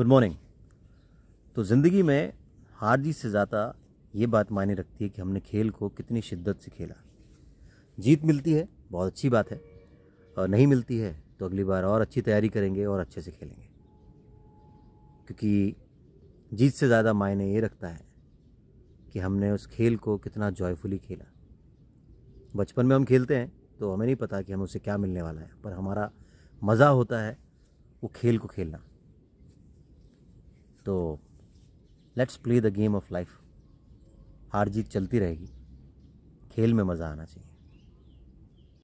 good morning तो ज़िंदगी में हार जीत से ज़्यादा ये बात मायने रखती है कि हमने खेल को कितनी शिद्दत से खेला जीत मिलती है बहुत अच्छी बात है और नहीं मिलती है तो अगली बार और अच्छी तैयारी करेंगे और अच्छे से खेलेंगे क्योंकि जीत से ज़्यादा मायने ये रखता है कि हमने उस खेल को कितना जॉयफुली खेला बचपन में हम खेलते हैं तो हमें नहीं पता कि हमें उसे क्या मिलने वाला है पर हमारा मज़ा होता है वो खेल को खेलना तो let's play the game of life हार जीत चलती रहेगी खेल में मज़ा आना चाहिए